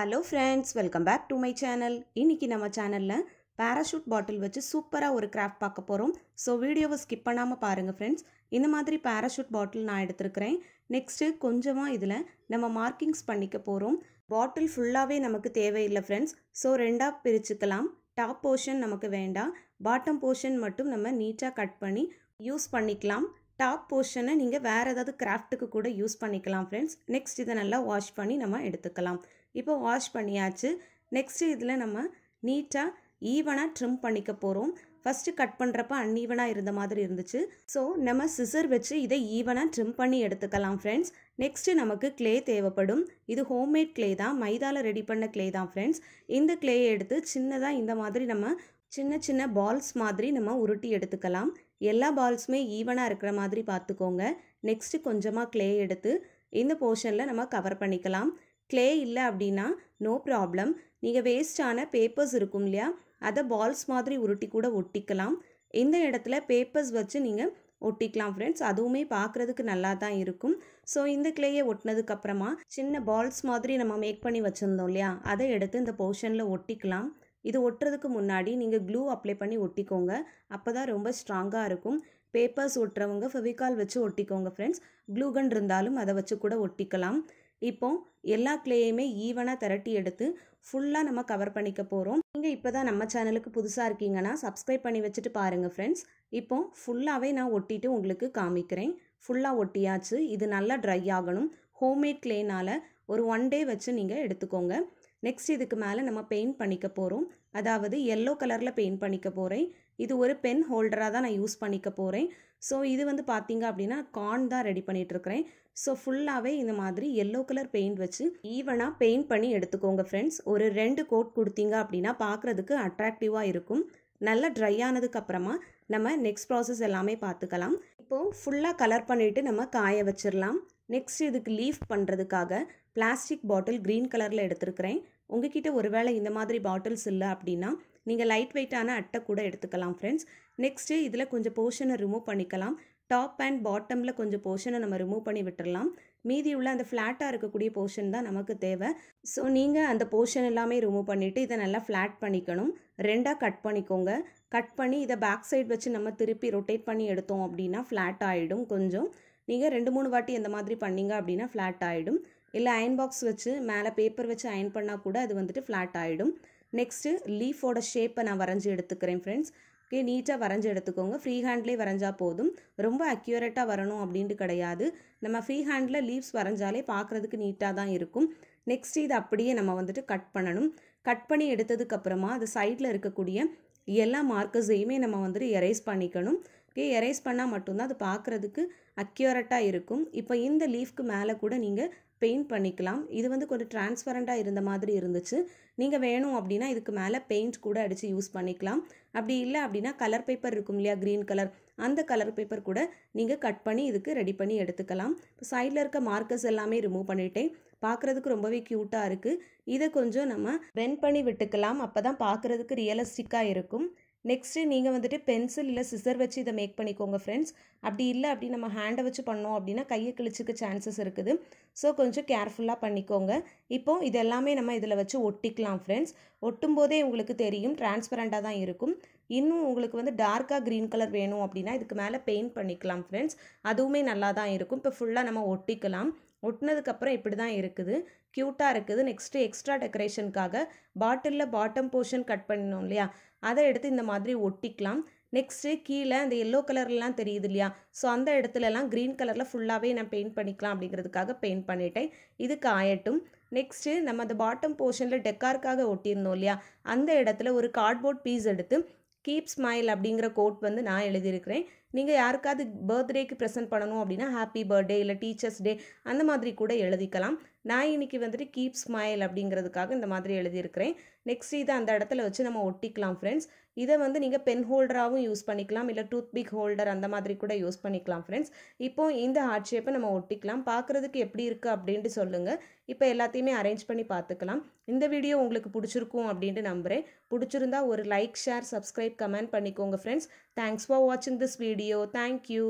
hello friends welcome back to my channel இன்றைக்கி நம்ம சேனலில் பேராஷூட் பாட்டில் வச்சு சூப்பராக ஒரு கிராஃப்ட் பார்க்க போகிறோம் ஸோ வீடியோவை ஸ்கிப் பண்ணாமல் பாருங்கள் ஃப்ரெண்ட்ஸ் இந்த மாதிரி பேராஷூட் பாட்டில் நான் எடுத்துருக்கிறேன் நெக்ஸ்ட்டு கொஞ்சமாக இதில் நம்ம மார்க்கிங்ஸ் பண்ணிக்க போகிறோம் பாட்டில் ஃபுல்லாகவே நமக்கு தேவையில்லை ஃப்ரெண்ட்ஸ் ஸோ ரெண்டாக பிரிச்சுக்கலாம் டாப் போர்ஷன் நமக்கு வேண்டாம் பாட்டம் போர்ஷன் மட்டும் நம்ம நீட்டாக கட் பண்ணி யூஸ் பண்ணிக்கலாம் டாப் போர்ஷனை நீங்கள் வேறு ஏதாவது கிராஃப்ட்டுக்கு கூட யூஸ் பண்ணிக்கலாம் ஃப்ரெண்ட்ஸ் நெக்ஸ்ட் இதை நல்லா வாஷ் பண்ணி நம்ம எடுத்துக்கலாம் இப்போ வாஷ் பண்ணியாச்சு நெக்ஸ்ட்டு இதில் நம்ம நீட்டாக ஈவனாக ட்ரிம் பண்ணிக்க போகிறோம் ஃபஸ்ட்டு கட் பண்ணுறப்ப அன்ஈவனாக இருந்த மாதிரி இருந்துச்சு ஸோ நம்ம சிசர் வச்சு இதை ஈவனாக ட்ரிம் பண்ணி எடுத்துக்கலாம் ஃப்ரெண்ட்ஸ் நெக்ஸ்ட்டு நமக்கு கிளே தேவைப்படும் இது ஹோம்மேட் கிளே தான் மைதாவில் ரெடி பண்ண கிளே தான் ஃப்ரெண்ட்ஸ் இந்த கிளேயை எடுத்து சின்னதாக இந்த மாதிரி நம்ம சின்ன சின்ன பால்ஸ் மாதிரி நம்ம உருட்டி எடுத்துக்கலாம் எல்லா பால்ஸுமே ஈவனாக இருக்கிற மாதிரி பார்த்துக்கோங்க நெக்ஸ்ட்டு கொஞ்சமாக கிளே எடுத்து இந்த போர்ஷனில் நம்ம கவர் பண்ணிக்கலாம் கிளே இல்லை அப்படின்னா நோ ப்ராப்ளம் நீங்கள் வேஸ்டான பேப்பர்ஸ் இருக்கும் இல்லையா அதை பால்ஸ் மாதிரி உருட்டி கூட ஒட்டிக்கலாம் இந்த இடத்துல பேப்பர்ஸ் வச்சு நீங்கள் ஒட்டிக்கலாம் ஃப்ரெண்ட்ஸ் அதுவுமே பார்க்குறதுக்கு நல்லா தான் இருக்கும் ஸோ இந்த கிளேயை ஒட்டினதுக்கப்புறமா சின்ன பால்ஸ் மாதிரி நம்ம மேக் பண்ணி வச்சுருந்தோம் இல்லையா அதை எடுத்து இந்த போர்ஷனில் ஒட்டிக்கலாம் இது ஒட்டுறதுக்கு முன்னாடி நீங்கள் க்ளூ அப்ளை பண்ணி ஒட்டிக்கோங்க அப்போ தான் ரொம்ப ஸ்ட்ராங்காக இருக்கும் பேப்பர்ஸ் ஒட்டுறவங்க ஃபெவிகால் வச்சு ஒட்டிக்கோங்க ஃப்ரெண்ட்ஸ் க்ளூகன் இருந்தாலும் அதை வச்சு கூட ஒட்டிக்கலாம் இப்போ எல்லா கிளேயுமே ஈவனாக திரட்டி எடுத்து ஃபுல்லாக நம்ம கவர் பண்ணிக்க போகிறோம் நீங்கள் இப்போ தான் நம்ம சேனலுக்கு புதுசாக இருக்கீங்கன்னா சப்ஸ்கிரைப் பண்ணி வச்சுட்டு பாருங்கள் ஃப்ரெண்ட்ஸ் இப்போ ஃபுல்லாகவே நான் ஒட்டிட்டு உங்களுக்கு காமிக்கிறேன் ஃபுல்லாக ஒட்டியாச்சு இது நல்லா ட்ரை ஆகணும் ஹோம்மேட் கிளேனால் ஒரு ஒன் டே வச்சு நீங்கள் எடுத்துக்கோங்க நெக்ஸ்ட் இதுக்கு மேலே நம்ம பெயிண்ட் பண்ணிக்க போகிறோம் அதாவது எல்லோ கலரில் பெயிண்ட் பண்ணிக்க போகிறேன் இது ஒரு பென் ஹோல்டராக தான் நான் யூஸ் பண்ணிக்க போகிறேன் ஸோ இது வந்து பார்த்தீங்க அப்படின்னா கார்ன் தான் ரெடி பண்ணிகிட்ருக்கிறேன் ஸோ ஃபுல்லாகவே இந்த மாதிரி எல்லோ கலர் பெயிண்ட் வச்சு ஈவனாக பெயிண்ட் பண்ணி எடுத்துக்கோங்க ஃப்ரெண்ட்ஸ் ஒரு ரெண்டு கோட் கொடுத்தீங்க அப்படின்னா பார்க்குறதுக்கு அட்ராக்டிவாக இருக்கும் நல்லா ட்ரை ஆனதுக்கப்புறமா நம்ம நெக்ஸ்ட் ப்ராசஸ் எல்லாமே பார்த்துக்கலாம் இப்போது ஃபுல்லாக கலர் பண்ணிவிட்டு நம்ம காய வச்சிடலாம் நெக்ஸ்ட் இதுக்கு லீஃப் பண்ணுறதுக்காக பிளாஸ்டிக் பாட்டில் க்ரீன் கலரில் எடுத்துருக்கிறேன் உங்ககிட்ட ஒருவேளை இந்த மாதிரி பாட்டில்ஸ் இல்லை அப்படின்னா நீங்கள் லைட் வெயிட்டான அட்டை கூட எடுத்துக்கலாம் ஃப்ரெண்ட்ஸ் நெக்ஸ்ட்டு இதில் கொஞ்சம் போர்ஷனை ரிமூவ் பண்ணிக்கலாம் டாப் அண்ட் பாட்டமில் கொஞ்சம் போர்ஷனை நம்ம ரிமூவ் பண்ணி விட்டுடலாம் மீதி உள்ள அந்த ஃப்ளாட்டாக இருக்கக்கூடிய போர்ஷன் தான் நமக்கு தேவை ஸோ நீங்கள் அந்த போர்ஷன் எல்லாமே ரிமூவ் பண்ணிவிட்டு இதை நல்லா ஃப்ளாட் பண்ணிக்கணும் ரெண்டாக கட் பண்ணிக்கோங்க கட் பண்ணி இதை பேக் சைட் வச்சு நம்ம திருப்பி ரொட்டேட் பண்ணி எடுத்தோம் அப்படின்னா ஃப்ளாட் ஆகிடும் கொஞ்சம் நீங்கள் ரெண்டு மூணு வாட்டி இந்த மாதிரி பண்ணிங்க அப்படின்னா ஃப்ளாட் ஆகிடும் இல்லை அயன் பாக்ஸ் வச்சு மேலே பேப்பர் வச்சு அயன் பண்ணால் கூட அது வந்துட்டு ஃப்ளாட் ஆகிடும் நெக்ஸ்ட்டு லீஃபோட ஷேப்பை நான் வரைஞ்சி எடுத்துக்கிறேன் ஃப்ரெண்ட்ஸ் ஓகே நீட்டாக வரைஞ்சி எடுத்துக்கோங்க ஃப்ரீ ஹேண்ட்லேயே வரைஞ்சால் போதும் ரொம்ப அக்யூரேட்டாக வரணும் அப்படின்ட்டு கிடையாது நம்ம ஃப்ரீ ஹேண்டில் லீவ்ஸ் வரைஞ்சாலே பார்க்குறதுக்கு நீட்டாக தான் இருக்கும் நெக்ஸ்ட் இது அப்படியே நம்ம வந்துட்டு கட் பண்ணணும் கட் பண்ணி எடுத்ததுக்கப்புறமா அது சைடில் இருக்கக்கூடிய எல்லா மார்க்கஸையுமே நம்ம வந்துட்டு எரேஸ் பண்ணிக்கணும் ஓகே எரேஸ் பண்ணால் மட்டும்தான் அது பார்க்குறதுக்கு அக்யூரட்டாக இருக்கும் இப்போ இந்த லீஃப்க்கு மேலே கூட நீங்கள் பெயிண்ட் பண்ணிக்கலாம் இது வந்து கொஞ்சம் டிரான்ஸ்பரண்ட்டாக இருந்த மாதிரி இருந்துச்சு நீங்கள் வேணும் அப்படின்னா இதுக்கு மேலே பெயிண்ட் கூட அடித்து யூஸ் பண்ணிக்கலாம் அப்படி இல்லை அப்படின்னா கலர் பேப்பர் இருக்கும் இல்லையா க்ரீன் கலர் அந்த கலர் பேப்பர் கூட நீங்கள் கட் பண்ணி இதுக்கு ரெடி பண்ணி எடுத்துக்கலாம் இப்போ சைடில் இருக்க மார்க்கர்ஸ் எல்லாமே ரிமூவ் பண்ணிட்டேன் பார்க்குறதுக்கு ரொம்பவே க்யூட்டாக இருக்குது இதை கொஞ்சம் நம்ம பென் பண்ணி விட்டுக்கலாம் அப்போ தான் பார்க்குறதுக்கு ரியலிஸ்டிக்காக இருக்கும் நெக்ஸ்ட்டு நீங்கள் வந்துட்டு பென்சில் இல்லை சிசர் வச்சு இதை மேக் பண்ணிக்கோங்க ஃப்ரெண்ட்ஸ் அப்படி இல்லை அப்படி நம்ம ஹேண்டை வச்சு பண்ணோம் அப்படின்னா கையை கிழிச்சிக்க சான்சஸ் இருக்குது ஸோ கொஞ்சம் கேர்ஃபுல்லாக பண்ணிக்கோங்க இப்போது இது எல்லாமே நம்ம இதில் வச்சு ஒட்டிக்கலாம் ஃப்ரெண்ட்ஸ் ஒட்டும் போதே உங்களுக்கு தெரியும் டிரான்ஸ்பரண்ட்டாக தான் இருக்கும் இன்னும் உங்களுக்கு வந்து டார்க்காக க்ரீன் கலர் வேணும் அப்படின்னா இதுக்கு மேலே பெயிண்ட் பண்ணிக்கலாம் ஃப்ரெண்ட்ஸ் அதுவுமே நல்லா தான் இருக்கும் இப்போ ஃபுல்லாக நம்ம ஒட்டிக்கலாம் ஒட்டினதுக்கப்புறம் இப்படி தான் இருக்குது க்யூட்டாக இருக்குது நெக்ஸ்ட்டு எக்ஸ்ட்ரா டெக்கரேஷனுக்காக பாட்டிலில் பாட்டம் போர்ஷன் கட் பண்ணணும் இல்லையா அதை எடுத்து இந்த மாதிரி ஒட்டிக்கலாம் நெக்ஸ்ட்டு கீழே அந்த எல்லோ கலர்லாம் தெரியுது இல்லையா ஸோ அந்த இடத்துலலாம் க்ரீன் கலரில் ஃபுல்லாகவே நான் பெயிண்ட் பண்ணிக்கலாம் அப்படிங்கிறதுக்காக பெயிண்ட் பண்ணிட்டேன் இதுக்கு ஆயட்டும் நெக்ஸ்ட்டு நம்ம அந்த பாட்டம் போர்ஷனில் டெக்கார்க்காக ஒட்டியிருந்தோம் இல்லையா அந்த இடத்துல ஒரு கார்ட்போர்ட் பீஸ் எடுத்து கீப் ஸ்மைல் அப்படிங்கிற கோட் வந்து நான் எழுதியிருக்கிறேன் நீங்கள் யாருக்காவது பர்த்டேக்கு ப்ரெசென்ட் பண்ணணும் அப்படின்னா ஹாப்பி பர்த்டே இல்லை டீச்சர்ஸ் டே அந்த மாதிரி கூட எழுதிக்கலாம் நான் இன்னைக்கு வந்துட்டு கீப் ஸ்மைல் அப்படிங்கிறதுக்காக இந்த மாதிரி எழுதியிருக்கிறேன் நெக்ஸ்ட் இதை அந்த இடத்துல வச்சு நம்ம ஒட்டிக்கலாம் ஃப்ரெண்ட்ஸ் இதை வந்து நீங்கள் பென் ஹோல்டராகவும் யூஸ் பண்ணிக்கலாம் இல்லை டூத் பிக் ஹோல்டர் அந்த மாதிரி கூட யூஸ் பண்ணிக்கலாம் ஃப்ரெண்ட்ஸ் இப்போ இந்த ஹார்ட் ஷேப்பை நம்ம ஒட்டிக்கலாம் பார்க்குறதுக்கு எப்படி இருக்குது அப்படின்ட்டு சொல்லுங்கள் இப்போ எல்லாத்தையுமே அரேஞ்ச் பண்ணி பார்த்துக்கலாம் இந்த வீடியோ உங்களுக்கு பிடிச்சிருக்கும் அப்படின்ட்டு நம்புகிறேன் பிடிச்சிருந்தா ஒரு லைக் ஷேர் சப்ஸ்கிரைப் கமெண்ட் பண்ணிக்கோங்க ஃப்ரெண்ட்ஸ் தேங்க்ஸ் ஃபார் வாட்சிங் திஸ் வீடியோ தேங்க்யூ